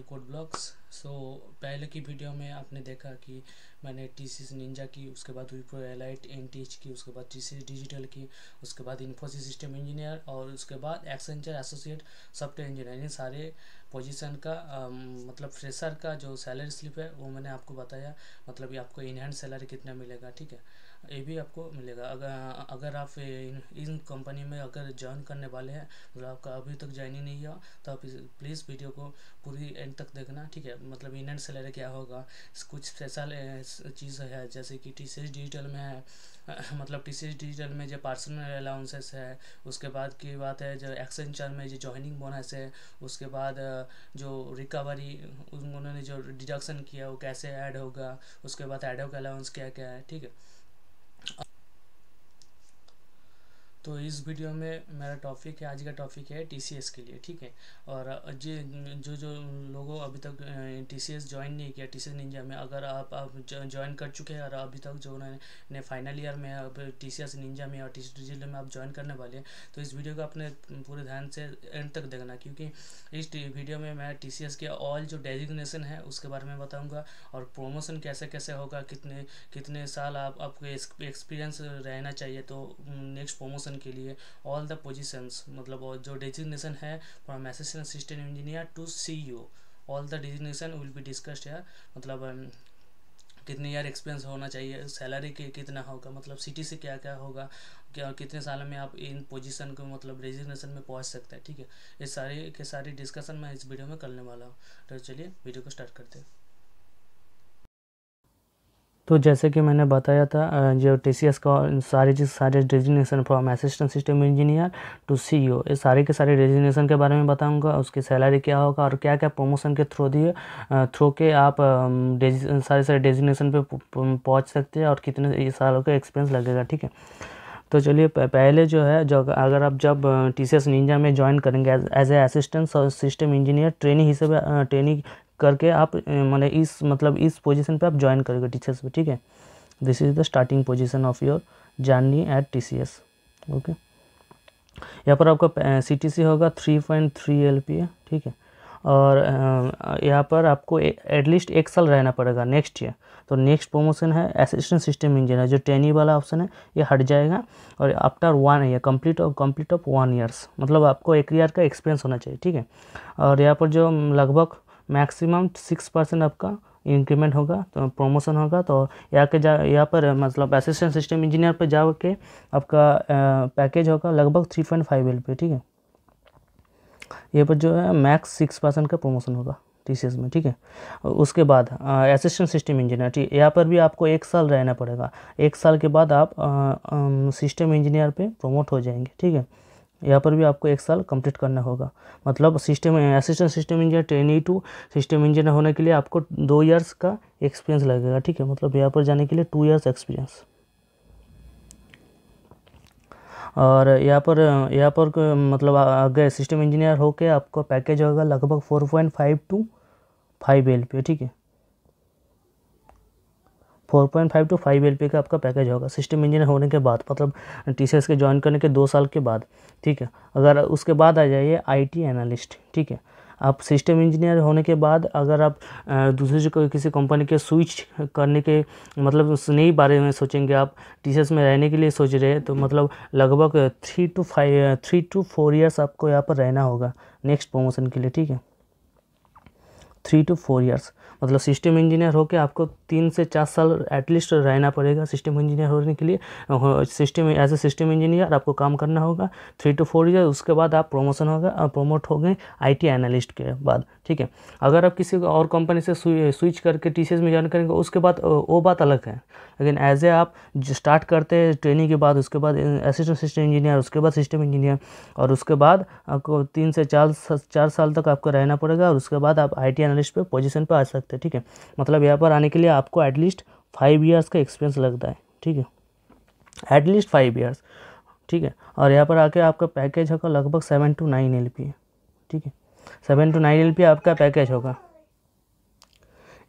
code blocks सो so, पहले की video में आपने देखा कि मैंने टी सी निंजा की उसके बाद Wipro Elite N T H की उसके बाद टी सी डिजिटल की उसके बाद इन्फोसिस सिस्टम इंजीनियर और उसके बाद एक्सेंचर एसोसिएट सॉफ्टवेयर इंजीनियर इन सारे पोजीशन का आ, मतलब फ्रेशर का जो सैलरी स्लिप है वो मैंने आपको बताया मतलब ये आपको इनहैंड सैलरी कितना मिलेगा ठीक है ये भी आपको मिलेगा अगर अगर आप इन, इन कंपनी में अगर ज्वाइन करने वाले हैं मतलब आपका अभी तक ज्वाइन ही नहीं हुआ तो आप प्लीज़ वीडियो को पूरी एंड तक देखना ठीक है मतलब इन एंड सेलर क्या होगा कुछ स्पेशल चीज़ है जैसे कि टी डिजिटल में है मतलब टी डिजिटल में जो पर्सनल अलाउंसेस है उसके बाद की बात है जो एक्सटेंशन में जो ज्वाइनिंग बोनस है उसके बाद जो रिकवरी उन्होंने जो डिडक्शन किया वो कैसे ऐड होगा उसके बाद एडोक अलाउंस क्या क्या है ठीक है तो इस वीडियो में मेरा टॉपिक है आज का टॉपिक है टीसीएस के लिए ठीक है और जो जो जो लोगों अभी तक टीसीएस ज्वाइन नहीं किया टीसीएस निंजा में अगर आप आप ज्वाइन कर चुके हैं और अभी तक जो उन्होंने फाइनल ईयर में अब टीसीएस निंजा में और टी सी में आप ज्वाइन करने वाले हैं तो इस वीडियो को अपने पूरे ध्यान से एंड तक देखना क्योंकि इस वीडियो में मैं टी के ऑल जो डेजिग्नेशन है उसके बारे में बताऊँगा और प्रोमोशन कैसे कैसे होगा कितने कितने साल आपको एक्सपीरियंस रहना चाहिए तो नेक्स्ट प्रोमोशन पोजीशन के लिए ऑल द पोजीशंस मतलब जो डेजिग्नेशन है from assistant assistant engineer to C U all the designation will be discussed यार मतलब um, कितने ईयर एक्सपीरियंस होना चाहिए सैलरी के कितना होगा मतलब सिटी से क्या क्या होगा क्या कितने साल में आप इन पोजीशन को मतलब रेजिग्नेशन में पहुंच सकते हैं ठीक है ये सारे के सारे डिस्कशन मैं इस वीडियो में करने वाला हूँ तो चलिए वीडियो को स्टार्ट करते हैं तो जैसे कि मैंने बताया था जो टी सी एस का सारे चीज़ सारे designation from assistant system engineer to C O ये सारे के सारे डेजिग्नेशन के बारे में बताऊंगा उसकी सैलरी क्या होगा और क्या क्या प्रमोशन के थ्रू दिए थ्रू के आप सारे सारे डेजिग्नेशन पे पहुंच सकते हैं और कितने सालों का एक्सपीरियंस लगेगा ठीक है तो चलिए पहले जो है जो अगर आप जब टी सी एस निंजा में ज्वाइन करेंगे as a assistant system engineer training हिसाब ट्रेनिंग करके आप मैंने इस मतलब इस पोजीशन पे आप ज्वाइन करोगे टीचर्स पे ठीक है this is the starting position of your journey at T C S okay यहाँ पर आपका सी टी सी होगा three point three L P ठीक है और यहाँ पर आपको एटलीस्ट एक साल रहना पड़ेगा नेक्स्ट ईयर तो नेक्स्ट प्रोमोशन है असिस्टेंट सिस्टम इंजीनियर जो टेन ई वाला ऑप्शन है ये हट जाएगा और after one year complete of complete of one years मतलब आपको एक ईयर का एक्सपीरियंस होना चाहिए ठीक है और यहाँ पर जो लगभग मैक्सिमम सिक्स परसेंट आपका इंक्रीमेंट होगा तो प्रमोशन होगा तो यहाँ के जा यहाँ पर मतलब असिस्टेंट सिस्टम इंजीनियर पर जा के आपका पैकेज होगा लगभग थ्री पॉइंट फाइव एल पे ठीक है ये पर जो है मैक्स सिक्स परसेंट का प्रमोशन होगा टी में ठीक है उसके बाद असिस्टेंट सिस्टम इंजीनियर ठीक यहाँ पर भी आपको एक साल रहना पड़ेगा एक साल के बाद आप सिस्टम इंजीनियर पर प्रमोट हो जाएंगे ठीक है यहाँ पर भी आपको एक साल कंप्लीट करना होगा मतलब system assistant system engineer trainee to system engineer होने के लिए आपको दो इयर्स का एक्सपीरियंस लगेगा ठीक है मतलब यहाँ पर जाने के लिए टू इयर्स एक्सपीरियंस और यहाँ पर यहाँ पर मतलब अगर सिस्टम इंजीनियर होकर आपको पैकेज होगा लगभग four point five to five L ठीक है four point five to five L का आपका पैकेज होगा सिस्टम इंजीनियर होने के बाद मतलब टी के ज्वाइन करने के दो साल के बाद ठीक है अगर उसके बाद आ जाइए आई एनालिस्ट ठीक है आप सिस्टम इंजीनियर होने के बाद अगर आप दूसरे किसी कंपनी के स्विच करने के मतलब उस नई बारे में सोचेंगे आप टी में रहने के लिए सोच रहे हैं तो मतलब लगभग three to five three to four years आपको यहाँ पर रहना होगा नेक्स्ट प्रमोशन के लिए ठीक है थ्री टू फोर ईयर्स मतलब सिस्टम इंजीनियर होकर आपको तीन से चार साल एटलीस्ट रहना पड़ेगा सिस्टम इंजीनियर होने के लिए system as a system engineer आपको काम करना होगा थ्री टू फोर ईयर उसके बाद आप प्रमोशन होगा प्रमोट हो गए आई एनालिस्ट के बाद ठीक है अगर आप किसी और कंपनी से स्विच करके टी में ज्वाइन करेंगे उसके बाद वो बात अलग है लेकिन एज ए आप स्टार्ट करते हैं ट्रेनिंग के बाद उसके बाद असिस्टेंट सिस्टम इंजीनियर उसके बाद सिस्टम इंजीनियर और उसके बाद आपको तीन से चार चार साल तक आपको रहना पड़ेगा और उसके बाद आप आई एनालिस्ट पे पोजीशन पे आ सकते हैं ठीक है मतलब यहाँ पर आने के लिए आप आपको एटलीस्ट फाइव ईयर्स का एक्सपीरियंस लगता है ठीक है एटलीस्ट फाइव ईयर्स ठीक है और यहाँ पर आके आपका पैकेज होगा लगभग seven to nine L P ठीक है seven to nine L P आपका पैकेज होगा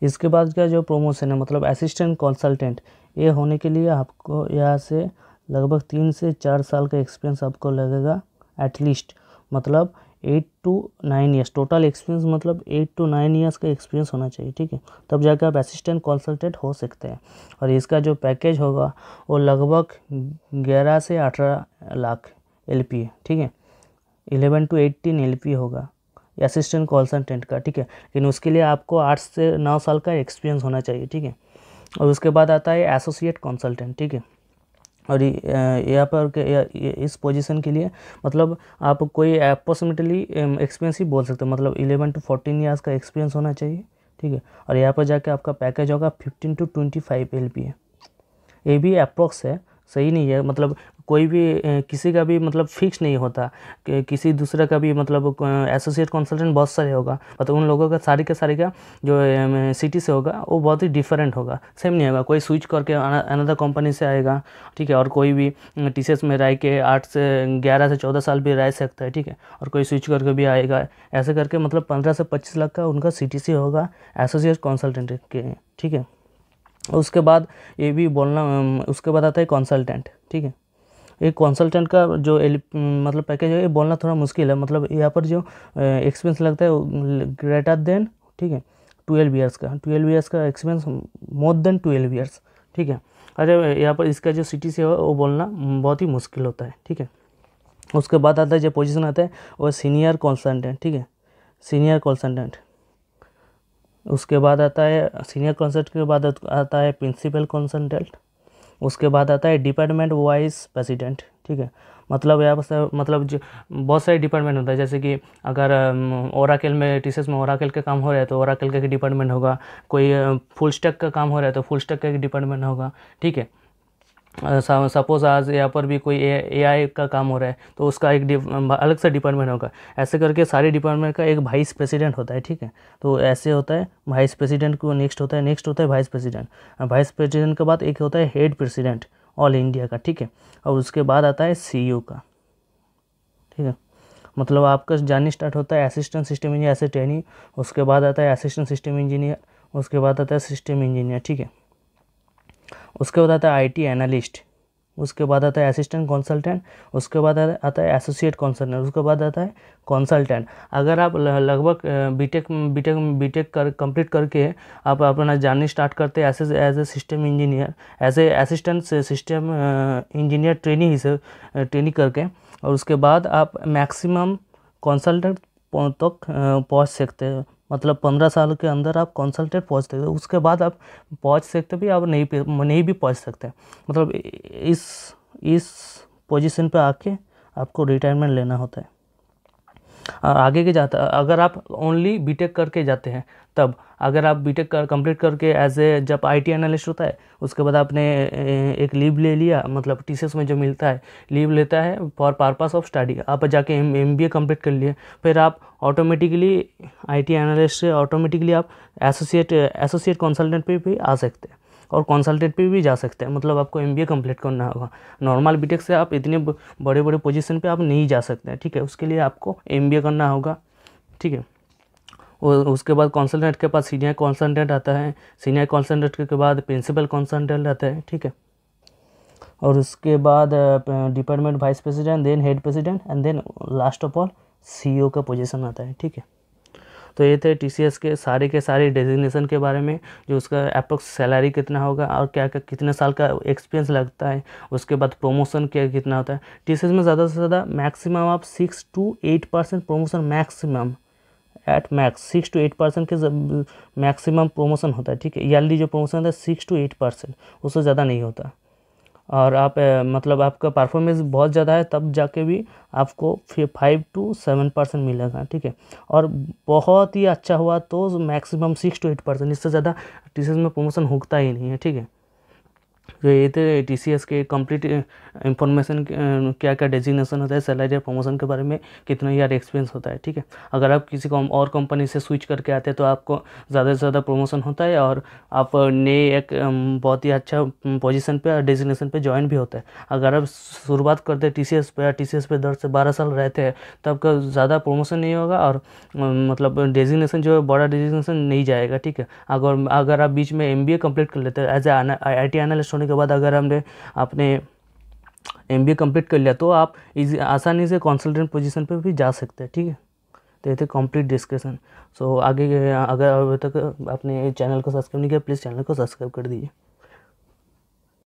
इसके बाद क्या जो प्रोमोशन है मतलब असिस्टेंट कंसल्टेंट ये होने के लिए आपको यहाँ से लगभग तीन से चार साल का एक्सपीरियंस आपको लगेगा एटलीस्ट मतलब eight to nine years total experience मतलब एट टू नाइन ईयर्स का एक्सपीरियंस होना चाहिए ठीक है तब जाकर आप असिस्टेंट कंसल्टेंट हो सकते हैं और इसका जो पैकेज होगा वो लगभग ग्यारह से अठारह लाख एल ठीक है इलेवन टू एट्टीन एल होगा असिस्टेंट कंसल्टेंट का ठीक है लेकिन उसके लिए आपको आठ से नौ साल का एक्सपीरियंस होना चाहिए ठीक है और उसके बाद आता है एसोसिएट कंसल्टेंट ठीक है और यहाँ पर इस पोजीशन के लिए मतलब आप कोई अप्रोक्सीमेटली एक्सपीरियंस ही बोल सकते हो मतलब इलेवन टू फोर्टीन ईयर्स का एक्सपीरियंस होना चाहिए ठीक है और यहाँ पर जाके आपका पैकेज होगा fifteen to twenty five L ये भी अप्रोक्स है सही नहीं है मतलब कोई भी किसी का भी मतलब फिक्स नहीं होता कि किसी दूसरे का भी मतलब एसोसिएट कंसल्टेंट बहुत सारे होगा मतलब उन लोगों का सारी के सारी का जो सिटी से होगा वो बहुत ही डिफरेंट होगा सेम नहीं होगा कोई स्विच करके अनदर कंपनी से आएगा ठीक है और कोई भी टी में रह के आठ से ग्यारह से चौदह साल भी रह सकता है ठीक है और कोई स्विच करके भी आएगा ऐसे करके मतलब पंद्रह से पच्चीस लाख का उनका सी होगा एसोसिएट कंसल्टेंट के ठीक है उसके बाद ये भी बोलना उसके बाद आता है कंसल्टेंट ठीक है ये कंसल्टेंट का जो एल मतलब पैकेज है ये बोलना थोड़ा मुश्किल है मतलब यहाँ पर जो एक्सपेंस लगता है ग्रेटर देन ठीक है ट्वेल्व ईयर्स का ट्वेल्व ईयर्स का expense more than twelve years ठीक है अरे अच्छा, यहाँ पर इसका जो सिटी से वो बोलना बहुत ही मुश्किल होता है ठीक है उसके बाद आता है जो पोजीशन आता है वो सीनियर कंसल्टेंट ठीक है सीनियर कंसल्टेंट उसके बाद आता है सीनियर कंसल्ट के बाद आता है प्रिंसिपल कंसल्टेंट उसके बाद आता है डिपार्टमेंट वाइस प्रेसिडेंट ठीक है मतलब यहाँ पर मतलब जो बहुत सारे डिपार्टमेंट होता है जैसे कि अगर ओराकेल में टी में ओराकेल तो का काम हो रहा है तो ओराकेल का एक डिपार्टमेंट होगा कोई फुल स्टेक का काम हो रहा है तो फुल स्टेक का डिपार्टमेंट होगा ठीक है सपोज़ आज यहाँ पर भी कोई ए आई का काम हो रहा है तो उसका एक अलग सा डिपार्टमेंट होगा ऐसे करके सारे डिपार्टमेंट का एक वाइस प्रेसिडेंट होता है ठीक है तो ऐसे होता है वाइस प्रेसिडेंट को नेक्स्ट होता है नेक्स्ट होता है वाइस प्रेसिडेंट वाइस प्रेसिडेंट के बाद एक होता है हेड प्रेसिडेंट ऑल इंडिया का ठीक है और उसके बाद आता है सी e का ठीक है मतलब आपका जानी स्टार्ट होता है असिस्टेंट सिस्टम इंजीनियर ऐसे ट्रेनिंग उसके बाद आता है असिस्टेंट सिस्टम इंजीनियर उसके बाद आता है सिस्टम इंजीनियर ठीक है उसके बाद आता है आईटी एनालिस्ट उसके बाद आता है असिस्टेंट कंसल्टेंट उसके बाद आता है एसोसिएट कंसल्टेंट उसके बाद आता है कंसल्टेंट अगर आप लगभग बीटेक बीटेक बीटेक कर कंप्लीट करके आप अपना जर्नी स्टार्ट करते हैं as as a system engineer as a assistant system engineer training से ट्रेनिंग करके और उसके बाद आप मैक्सिमम कंसल्टेंट तक पहुँच सकते हैं मतलब पंद्रह साल के अंदर आप कंसल्टेंट पहुँच सकते उसके बाद आप पहुँच सकते भी आप नहीं नहीं भी पहुँच सकते मतलब इस इस पोजीशन पे आके आपको रिटायरमेंट लेना होता है आगे के जाता अगर आप ओनली बीटेक करके जाते हैं तब अगर आप बीटेक कर कंप्लीट करके एज ए जब आईटी एनालिस्ट होता है उसके बाद आपने एक लीव ले लिया मतलब टीसीएस में जो मिलता है लीव लेता है फॉर पर्पस ऑफ स्टडी आप जाके एम बी ए कम्प्लीट कर लिए फिर आप ऑटोमेटिकली आईटी एनालिस्ट से ऑटोमेटिकली आप एसोसिएट एसोसिएट कंसल्टेंट पे भी आ सकते हैं और कंसल्टेंट पे भी जा सकते हैं मतलब आपको एम बी कंप्लीट करना होगा नॉर्मल बीटेक से आप इतने बड़े बड़े पोजीशन पे आप नहीं जा सकते हैं ठीक है उसके लिए आपको एम करना होगा ठीक है और उसके बाद कॉन्सल्टेंट के पास सीनियर कॉन्सल्टेंट आता है सीनियर कॉन्सल्टेंट के बाद प्रिंसिपल कॉन्सल्टेंट आता है ठीक है और उसके बाद department vice president then head president and then last of all CEO का पोजीशन आता है ठीक है तो ये थे टी के सारे के सारे डेजिग्नेशन के बारे में जो उसका अप्रोक्स सैलरी कितना होगा और क्या क्या कितने साल का एक्सपीरियंस लगता है उसके बाद प्रोमोशन क्या कितना होता है टी में ज़्यादा से ज़्यादा मैक्सिमम आप six to eight percent promotion maximum eight max six to eight percent के मैक्सिमम प्रोमोशन होता है ठीक है ईयरली जो प्रोमोशन होता है सिक्स टू एट परसेंट उससे ज़्यादा नहीं होता और आप मतलब आपका परफॉर्मेंस बहुत ज़्यादा है तब जाके भी आपको फाइव टू सेवन परसेंट मिलेगा ठीक है और बहुत ही अच्छा हुआ तो maximum six to eight percent इससे ज़्यादा टीचर्स में प्रमोशन होता ही नहीं है ठीक है ये थे टी सी एस के कंप्लीट इन्फॉर्मेशन क्या क्या डेजिग्नेशन होता है सैलरी और प्रमोशन के बारे में कितना यार एक्सपीरियंस होता है ठीक है अगर आप किसी को और कंपनी से स्विच करके आते हैं तो आपको ज़्यादा से ज़्यादा प्रमोशन होता है और आप नए एक बहुत ही अच्छा पोजीशन पे और डेजिग्नेशन पर ज्वाइन भी होता है अगर आप शुरुआत करते हैं टी सी एस पे या टी सी एस पे दस से बारह साल रहते हैं तो आपका ज़्यादा प्रमोशन नहीं होगा और मतलब डेजिग्नेशन जो है बड़ा डेजिग्नेशन नहीं जाएगा ठीक है अगर अगर आप बीच में एम बी ए कम्प्लीट कर लेते हैं as a I T analyst होने के बाद अगर हमने अपने एम बी कर लिया तो आप इजी आसानी से कंसल्टेंट पोजीशन पे भी जा सकते हैं ठीक है तो ये थे कंप्लीट डिस्कशन सो आगे अगर अभी तक आपने चैनल को सब्सक्राइब नहीं किया प्लीज़ चैनल को सब्सक्राइब कर दीजिए